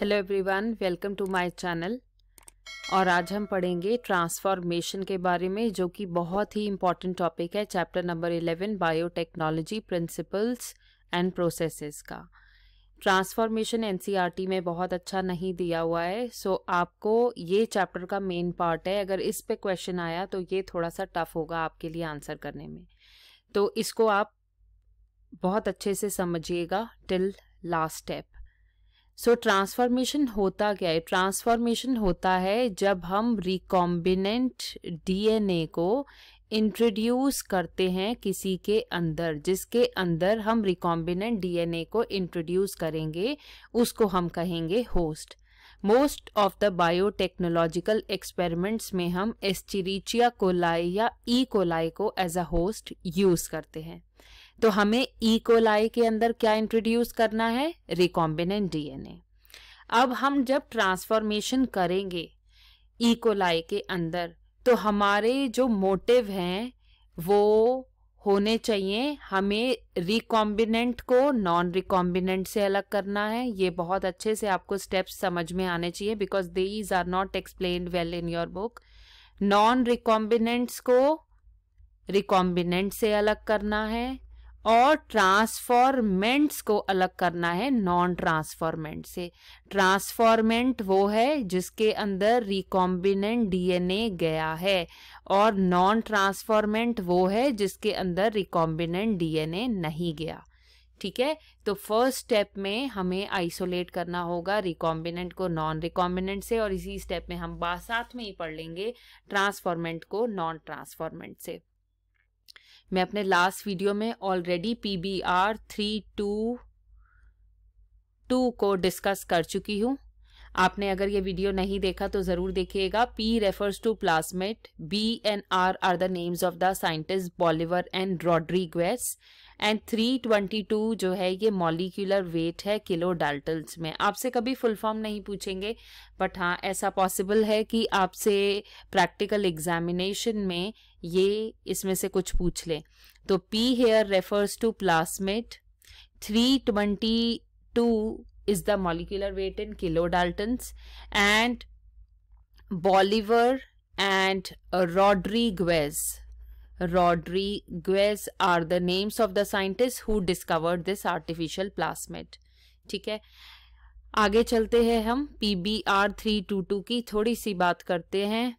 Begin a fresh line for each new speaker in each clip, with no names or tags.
Hello everyone welcome to my channel और आज हम पढ़ेंगे ट्रांसफॉर्मेशन के बारे में जो कि बहुत ही इम्पॉर्टेंट टॉपिक है chapter number 11 biotechnology principles and processes का ट्रांसफॉर्मेशन एनसीईआरटी e में बहुत अच्छा नहीं दिया हुआ है सो आपको ये चैप्टर का मेन पार्ट है अगर इस पर क्वेश्चन आया तो ये थोड़ा सा टफ होगा आपके लिए आंसर करने में तो इसको आप बहुत अच्छे से समझिएगा till last step so transformation होता क्या है ट्रांसफॉर्मेशन होता है जब हम रिकॉम्बिनेंट डीएनए को इंट्रोड्यूस करते हैं किसी के अंदर जिसके अंदर हम रिकॉम्बिनेंट डीएनए को इंट्रोड्यूस करेंगे उसको हम कहेंगे host most of the biotechnological experiments में हम एस्टिरीचिया कोलाई या ई e कोलाई को एज अ होस्ट यूज करते हैं तो हमें कोलाई e. के अंदर क्या इंट्रोड्यूस करना है रिकॉम्बिनेंट डीएनए अब हम जब ट्रांसफॉर्मेशन करेंगे कोलाई e. के अंदर तो हमारे जो मोटिव हैं वो होने चाहिए हमें रिकॉम्बिनेंट को नॉन रिकॉम्बिनेंट से अलग करना है ये बहुत अच्छे से आपको स्टेप्स समझ में आने चाहिए because is are not explain well in your book non recombinants को रिकॉम्बिनेंट से अलग करना है और ट्रांसफॉर्मेंट्स को अलग करना है नॉन ट्रांसफॉर्मेंट से ट्रांसफॉर्मेंट वो है जिसके अंदर रिकॉम्बिनेंट डीएनए गया है और नॉन ट्रांसफॉर्मेंट वो है जिसके अंदर रिकॉम्बिनेंट डीएनए नहीं गया ठीक है तो फर्स्ट स्टेप में हमें आइसोलेट करना होगा रिकॉम्बिनेंट को नॉन रिकॉम्बिनेंट से और इसी स्टेप में हम साथ में ही पढ़ लेंगे ट्रांसफॉर्मेंट को नॉन ट्रांसफॉर्मेंट से मैं अपने लास्ट वीडियो में already P B R three two two को डिस्कस कर चुकी हूँ आपने अगर ये वीडियो नहीं देखा तो जरूर देखिएगा P refers to plasmid B and R are the names of the scientist Bolivar and Rodriguez and 322 जो है ये मॉलिक्यूलर वेट है किलो डाल्टल्स में आपसे कभी फुल फॉर्म नहीं पूछेंगे बट हाँ ऐसा पॉसिबल है कि आपसे प्रैक्टिकल एग्जामिनेशन में ये इसमें से कुछ पूछ ले तो P here refers to plasmid 322 the molecular weight in kilo daltons and Bolivar and Rodriguez Rodriguez are the names of the scientist who discovered this artificial plasmid ठीक है आगे चलते हैं हम P B R three two two की थोड़ी सी बात करते हैं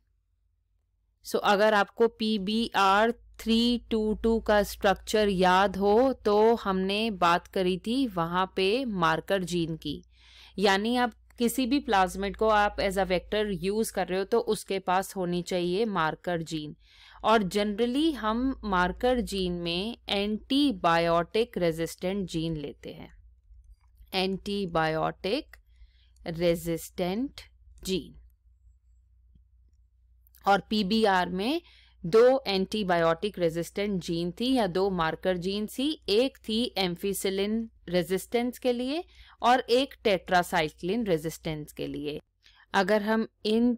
सो so, अगर आपको P B R three two two का स्ट्रक्चर याद हो तो हमने बात करी थी वहां पे मार्कर जीन की यानी आप किसी भी प्लाज्मेट को आप एज अ वेक्टर यूज कर रहे हो तो उसके पास होनी चाहिए मार्कर जीन और जनरली हम मार्कर जीन में एंटीबायोटिक रेजिस्टेंट जीन लेते हैं एंटीबायोटिक रेजिस्टेंट जीन और पीबीआर में दो एंटीबायोटिक रेजिस्टेंट जीन थी या दो मार्कर जीन थी एक थी एम्फीसिलिन रेजिस्टेंस के लिए और एक टेट्रासाइक्लिन रेजिस्टेंस के लिए अगर हम इन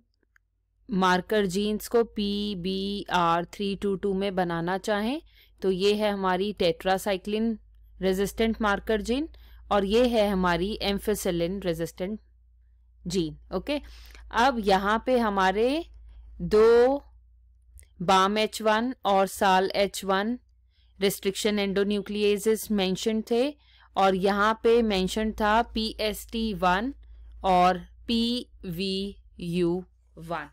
मार्कर जीन्स को P B R three two two में बनाना चाहें तो ये है हमारी टेट्रासाइक्लिन रेजिस्टेंट मार्कर जीन और ये है हमारी एम्फेसिलिन रेजिस्टेंट जीन ओके अब यहाँ पे हमारे दो बाम एच वन और Sal H one restriction endonuclease mention थे और यहाँ पे मैंशन था पी एस टी वन और P V U one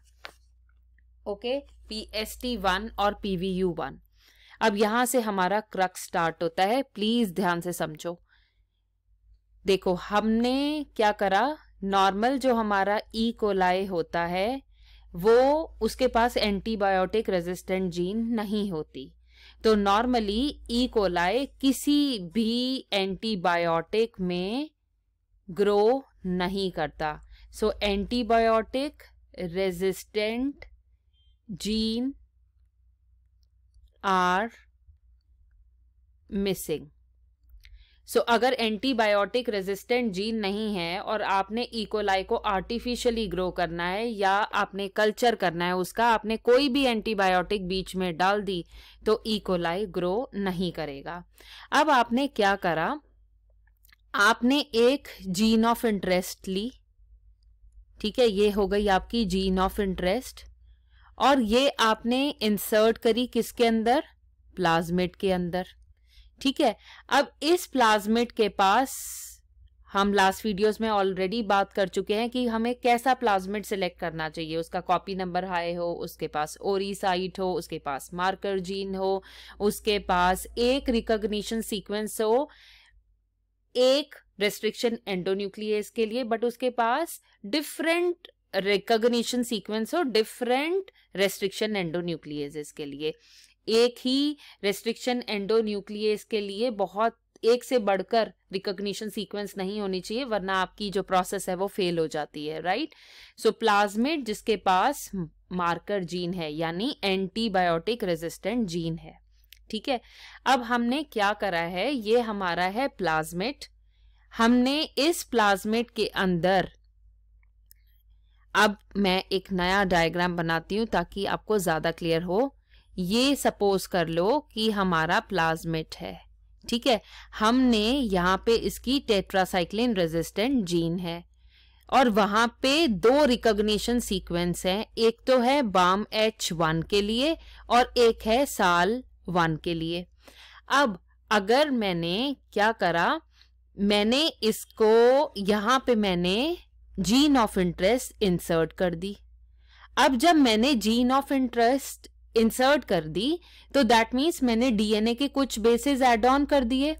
okay P S T one और पी वी यू वन अब यहां से हमारा क्रक स्टार्ट होता है प्लीज ध्यान से समझो देखो हमने क्या करा नॉर्मल जो हमारा ई e कोलाई होता है वो उसके पास एंटीबायोटिक रेजिस्टेंट जीन नहीं होती तो नॉर्मली ई कोलाई किसी भी एंटीबायोटिक में ग्रो नहीं करता so antibiotic resistant gene are missing so अगर एंटीबायोटिक रेजिस्टेंट जीन नहीं है और आपने इकोलाई e. को आर्टिफिशियली ग्रो करना है या आपने कल्चर करना है उसका आपने कोई भी एंटीबायोटिक बीच में डाल दी तो इकोलाई e. ग्रो नहीं करेगा अब आपने क्या करा आपने एक जीन ऑफ इंटरेस्ट ली ठीक है ये हो गई आपकी जीन ऑफ इंटरेस्ट और ये आपने इंसर्ट करी किसके अंदर प्लाज्मेट के अंदर ठीक है अब इस प्लाज्मेट के पास हम लास्ट वीडियोस में ऑलरेडी बात कर चुके हैं कि हमें कैसा प्लाज्मेट सिलेक्ट करना चाहिए उसका कॉपी नंबर हाई हो उसके पास ओरी साइट हो उसके पास मार्कर जीन हो उसके पास एक रिकॉग्निशन सीक्वेंस हो एक रेस्ट्रिक्शन एंडोन्यूक्लियस के लिए बट उसके पास डिफरेंट रिकग्निशन सीक्वेंस हो डिफरेंट रेस्ट्रिक्शन एंडोन्यूक्लियस के लिए एक ही रेस्ट्रिक्शन एंडोन्यूक्लियस के लिए बहुत एक से बढ़कर रिकग्निशन सीक्वेंस नहीं होनी चाहिए वरना आपकी जो प्रोसेस है वो फेल हो जाती है राइट सो प्लाज्मिड जिसके पास मार्कर जीन है यानी एंटीबायोटिक रेजिस्टेंट जीन है ठीक है अब हमने क्या करा है ये हमारा है प्लाज्मिट हमने इस प्लाज्मिट के अंदर अब मैं एक नया डायग्राम बनाती हूँ ताकि आपको ज़्यादा क्लियर हो ये सपोज कर लो कि हमारा प्लाज्मेट है ठीक है हमने यहाँ पे इसकी टेट्रासाइक्लिन रेजिस्टेंट जीन है और वहां पे दो रिकॉग्निशन सीक्वेंस हैं एक तो है बाम एच वन के लिए और एक है साल वन के लिए अब अगर मैंने क्या करा मैंने इसको यहाँ पे मैंने जीन ऑफ इंटरेस्ट इंसर्ट कर दी अब जब मैंने जीन ऑफ इंटरेस्ट इंसर्ट कर दी तो दैट मीन्स मैंने डीएनए के कुछ बेसिस एड ऑन कर दिए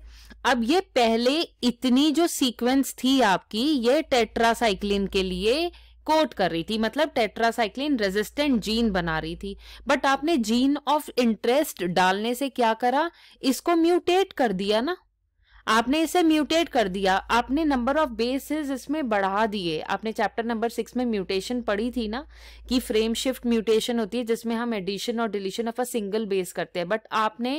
अब ये पहले इतनी जो सीक्वेंस थी आपकी ये टेट्रासाइक्लिन के लिए कोट कर रही थी मतलब टेट्रासाइक्लिन रेजिस्टेंट जीन बना रही थी बट आपने जीन ऑफ इंटरेस्ट डालने से क्या करा इसको म्यूटेट कर दिया ना आपने इसे म्यूटेट कर दिया आपने नंबर ऑफ बेसिस इसमें बढ़ा दिए आपने चैप्टर नंबर सिक्स में म्यूटेशन पढ़ी थी ना कि फ्रेम शिफ्ट म्यूटेशन होती है जिसमें हम एडिशन और deletion of a single base करते हैं बट आपने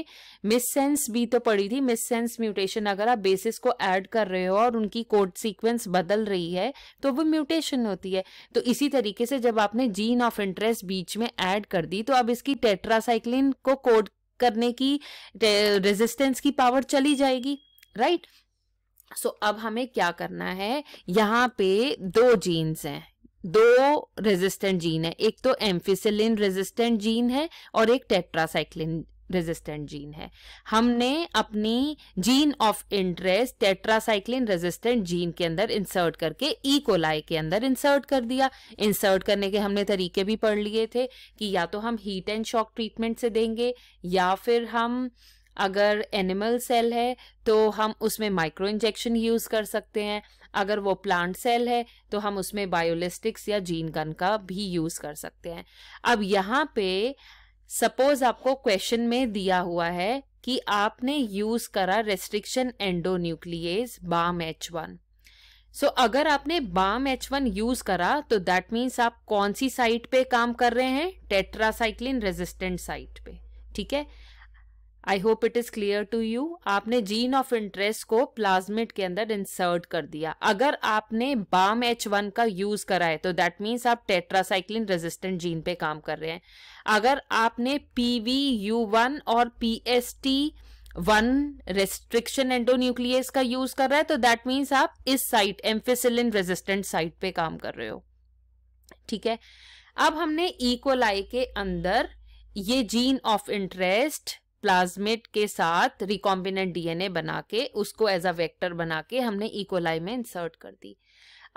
मिस सेंस भी तो पढ़ी थी मिस सेंस म्यूटेशन अगर आप बेसिस को ऐड कर रहे हो और उनकी कोड सीक्वेंस बदल रही है तो वो म्यूटेशन होती है तो इसी तरीके से जब आपने जीन ऑफ इंटरेस्ट बीच में ऐड कर दी तो अब इसकी टेट्रासाइक्लिन को कोड करने की रेजिस्टेंस की पावर चली जाएगी राइट सो so, अब हमें क्या करना है यहाँ पे दो जीन्स हैं दो रेजिस्टेंट जीन है एक तो एम्फिसिलिन रेजिस्टेंट जीन है और एक टेट्रासाइक्लिन रेजिस्टेंट जीन है हमने अपनी gene of interest tetracycline resistant gene के अंदर इंसर्ट करके ई e. कोलाई के अंदर इंसर्ट कर दिया इंसर्ट करने के हमने तरीके भी पढ़ लिए थे कि या तो हम हीट एंड शॉक ट्रीटमेंट से देंगे या फिर हम अगर एनिमल सेल है तो हम उसमें माइक्रो इंजेक्शन यूज कर सकते हैं अगर वो प्लांट सेल है तो हम उसमें बायोलिस्टिक्स या जीन गन का भी यूज कर सकते हैं अब यहाँ पे सपोज आपको क्वेश्चन में दिया हुआ है कि आपने यूज करा restriction endonuclease Bam H one so अगर आपने बाम एच वन यूज करा तो दैट मीन्स आप कौन सी साइट पे काम कर रहे हैं टेट्रासाइक्लिन रेजिस्टेंट साइट पे ठीक है I hope it is clear to you आपने जीन ऑफ इंटरेस्ट को प्लाज्मिट के अंदर इंसर्ट कर दिया अगर आपने बाम एच वन का यूज करा है तो दैट मीन्स आप टेट्रासाइक्लिन रेजिस्टेंट जीन पे काम कर रहे हैं अगर आपने पीवी यू वन और P S T one restriction endonuclease का यूज कर रहा है तो दैट मीन्स आप इस साइट एम्फेसिलिन रेजिस्टेंट साइट पे काम कर रहे हो ठीक है अब हमने इकोलाई e के अंदर ये जीन ऑफ इंटरेस्ट प्लाज्मिड के साथ रिकॉम्बिनेंट डीएनए बना के उसको एज अ वेक्टर बना के हमने इकोलाई e में इंसर्ट कर दी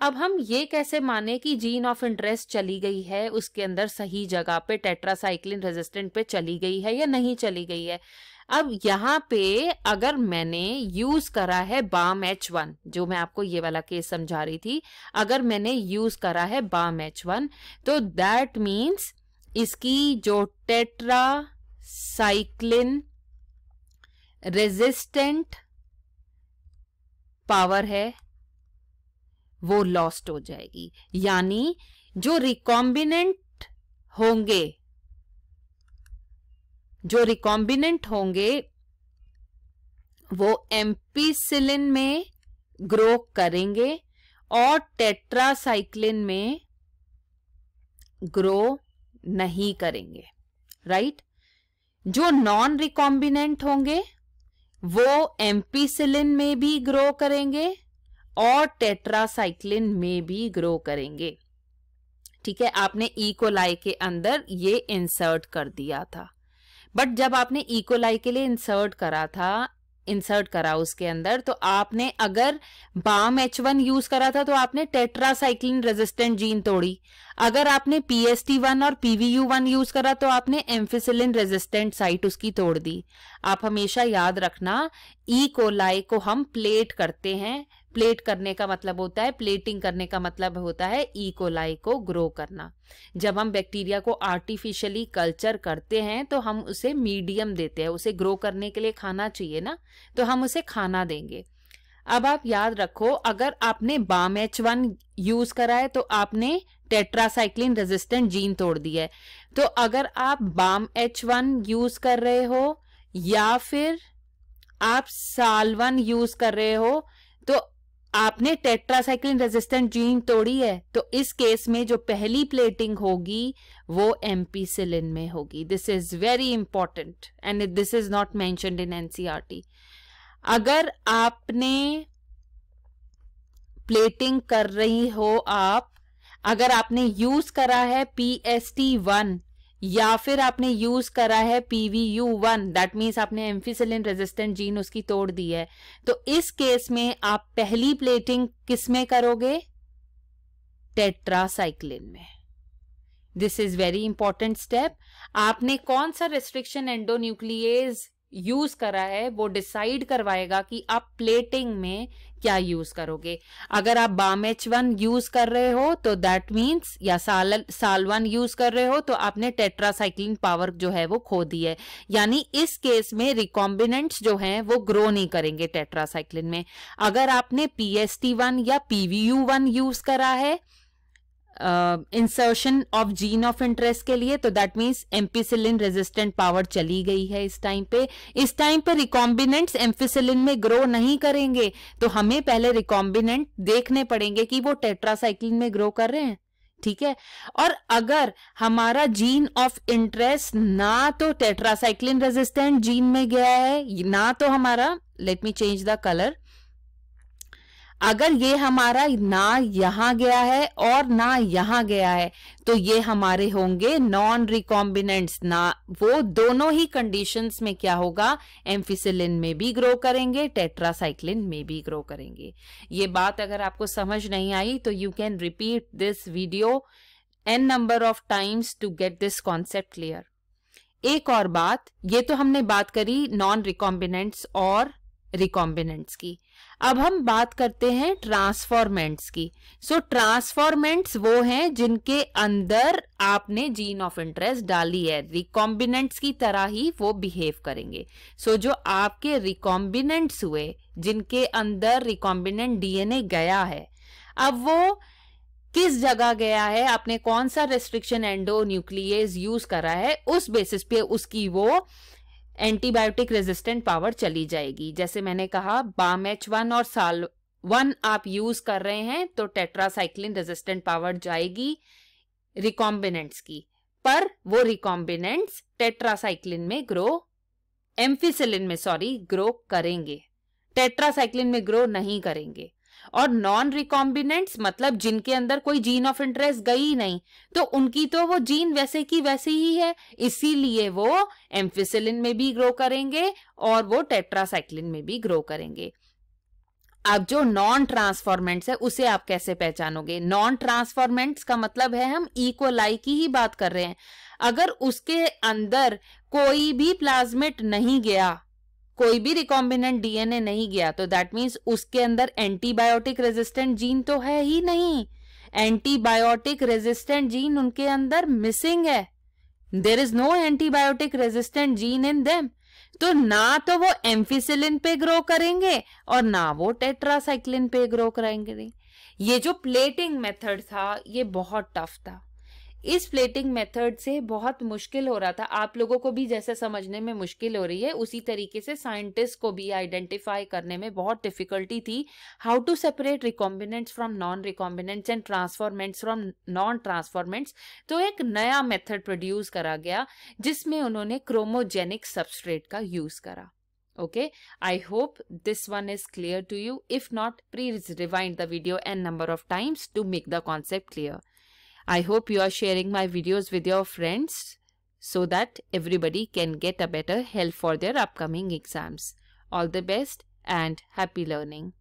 अब हम ये कैसे माने कि जीन ऑफ इंटरेस्ट चली गई है उसके अंदर सही जगह पे टेट्रासाइक्लिन रेजिस्टेंट पे चली गई है या नहीं चली गई है अब यहाँ पे अगर मैंने यूज करा है बाम एच वन जो मैं आपको ये वाला केस समझा रही थी अगर मैंने यूज करा है बाम एच वन तो दैट मीन्स इसकी जो टेट्रा साइक्लिन रेजिस्टेंट पावर है वो लॉस्ट हो जाएगी यानी जो रिकॉम्बिनेंट होंगे जो रिकॉम्बिनेंट होंगे वो एम्पीसिलिन में ग्रो करेंगे और टेट्रासाइक्लिन में ग्रो नहीं करेंगे राइट right? जो नॉन रिकॉम्बिनेंट होंगे वो एम्पीसिलिन में भी ग्रो करेंगे और टेट्रासाइक्लिन में भी ग्रो करेंगे ठीक है आपने इकोलाई e. के अंदर ये इंसर्ट कर दिया था बट जब आपने इकोलाई e. के लिए इंसर्ट करा था इंसर्ट करा उसके अंदर तो आपने अगर बाम एच वन यूज करा था तो आपने टेट्रासाइक्लिन रेजिस्टेंट जीन तोड़ी अगर आपने पीएसटी वन और पीवीयू वन यूज करा तो आपने एम्फिसिलिन रेजिस्टेंट साइट उसकी तोड़ दी आप हमेशा याद रखना ई e कोलाई को हम प्लेट करते हैं प्लेट करने का मतलब होता है प्लेटिंग करने का मतलब होता है ईकोलाई e. को ग्रो करना जब हम बैक्टीरिया को आर्टिफिशियली कल्चर करते हैं तो हम उसे मीडियम देते हैं उसे ग्रो करने के लिए खाना चाहिए ना तो हम उसे खाना देंगे अब आप याद रखो अगर आपने बाम एच वन यूज करा है तो आपने टेट्रासाइक्लिन रेजिस्टेंट जीन तोड़ दिया है तो अगर आप बाम एच वन यूज कर रहे हो या फिर आप साल वन यूज कर रहे हो आपने टेट्रासाइक्लिन रेजिस्टेंट जीन तोड़ी है तो इस केस में जो पहली प्लेटिंग होगी वो एम्पीसिलिन में होगी this is very important and this is not mentioned in NCERT अगर आपने प्लेटिंग कर रही हो आप अगर आपने यूज करा है पी एस टी वन या फिर आपने यूज करा है पीवीयू वन दैट मीन्स आपने एम्फीसिलिन रेजिस्टेंट जीन उसकी तोड़ दी है तो इस केस में आप पहली प्लेटिंग किस में करोगे टेट्रासाइक्लिन में this is very important step आपने कौन सा रेस्ट्रिक्शन एंडोन्यूक्लिएज यूज करा है वो डिसाइड करवाएगा कि आप प्लेटिंग में क्या यूज करोगे अगर आप बाम एच वन यूज कर रहे हो तो दैट मीन्स या साल साल वन यूज कर रहे हो तो आपने टेट्रासाइक्लिन पावर जो है वो खो दी है यानी इस केस में रिकॉम्बिनेंट्स जो हैं वो ग्रो नहीं करेंगे टेट्रासाइक्लिन में अगर आपने पी एस टी वन या पीवीयू वन यूज करा है insertion of gene of interest के लिए तो that means ampicillin resistant power चली गई है इस टाइम पे इस टाइम पे रिकॉम्बिनेंट्स एम्पीसिलिन में ग्रो नहीं करेंगे तो हमें पहले रिकॉम्बिनेंट देखने पड़ेंगे कि वो टेट्रासाइक्लिन में ग्रो कर रहे हैं ठीक है और अगर हमारा जीन ऑफ इंटरेस्ट ना तो टेट्रासाइक्लिन रेजिस्टेंट जीन में गया है ना तो हमारा let me change the colour अगर ये हमारा ना यहाँ गया है और ना यहाँ गया है तो ये हमारे होंगे नॉन रिकॉम्बिनेंट्स ना वो दोनों ही कंडीशंस में क्या होगा एम्फिसिलिन में भी ग्रो करेंगे टेट्रासाइक्लिन में भी ग्रो करेंगे ये बात अगर आपको समझ नहीं आई तो you can repeat this video n number of times to get this concept clear एक और बात ये तो हमने बात करी नॉन रिकॉम्बिनेंट्स और रिकॉम्बिनेंट्स की अब हम बात करते हैं ट्रांसफॉर्मेंट्स की सो so, ट्रांसफॉर्मेंट्स वो हैं जिनके अंदर आपने जीन ऑफ इंटरेस्ट डाली है रिकॉम्बिनेंट्स की तरह ही वो बिहेव करेंगे सो so, जो आपके रिकॉम्बिनेंट्स हुए जिनके अंदर रिकॉम्बिनेंट डीएनए गया है अब वो किस जगह गया है आपने कौन सा रेस्ट्रिक्शन एंडो न्यूक्लियस यूज करा है उस बेसिस पे उसकी वो एंटीबायोटिक रेजिस्टेंट पावर चली जाएगी जैसे मैंने कहा बाम एच वन और साल वन आप यूज कर रहे हैं तो टेट्रासाइक्लिन रेजिस्टेंट पावर जाएगी रिकॉम्बिनेंट्स की पर वो रिकॉम्बिनेंट्स टेट्रासाइक्लिन में ग्रो एम्फिसिलिन में सॉरी ग्रो करेंगे टेट्रासाइक्लिन में ग्रो नहीं करेंगे और नॉन रिकॉम्बिनेंट्स मतलब जिनके अंदर कोई जीन ऑफ इंटरेस्ट गई नहीं तो उनकी तो वो जीन वैसे की वैसे ही है इसीलिए वो एम्फिसिलिन में भी ग्रो करेंगे और वो टेट्रासाइक्लिन में भी ग्रो करेंगे अब जो नॉन ट्रांसफॉर्मेंट्स है उसे आप कैसे पहचानोगे नॉन ट्रांसफॉर्मेंट्स का मतलब है हम इकोलाई की ही बात कर रहे हैं अगर उसके अंदर कोई भी प्लाज्मेट नहीं गया कोई भी रिकॉम्बिनेंट डीएनए नहीं गया तो दैट मींस उसके अंदर एंटीबायोटिक रेजिस्टेंट जीन तो है ही नहीं एंटीबायोटिक रेजिस्टेंट जीन उनके अंदर मिसिंग है there is no antibiotic resistant gene in them तो ना तो वो एम्फिसिलिन पे ग्रो करेंगे और ना वो टेट्रासाइक्लिन पे ग्रो करेंगे ये जो प्लेटिंग मेथड था ये बहुत टफ था इस प्लेटिंग मेथड से बहुत मुश्किल हो रहा था आप लोगों को भी जैसे समझने में मुश्किल हो रही है उसी तरीके से साइंटिस्ट को भी आइडेंटिफाई करने में बहुत डिफिकल्टी थी how to separate recombinants from non recombinants and transformants from non transformants तो एक नया मेथड प्रोड्यूस करा गया जिसमें उन्होंने क्रोमोजेनिक सबस्ट्रेट का यूज करा okay I hope this one is clear to you if not please rewind the video and number of times to make the concept clear I hope you are sharing my videos with your friends so that everybody can get a better help for their upcoming exams. All the best and happy learning.